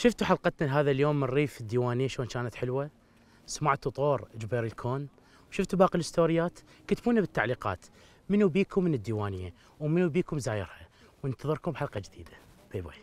شفتوا حلقتنا هذا اليوم من ريف الديوانية شلون كانت حلوة سمعتوا طور جبير الكون وشفتوا باقي الستوريات كتبونا بالتعليقات منو بيكم من الديوانية ومنو بيكم زايرها وانتظركم حلقة جديدة باي باي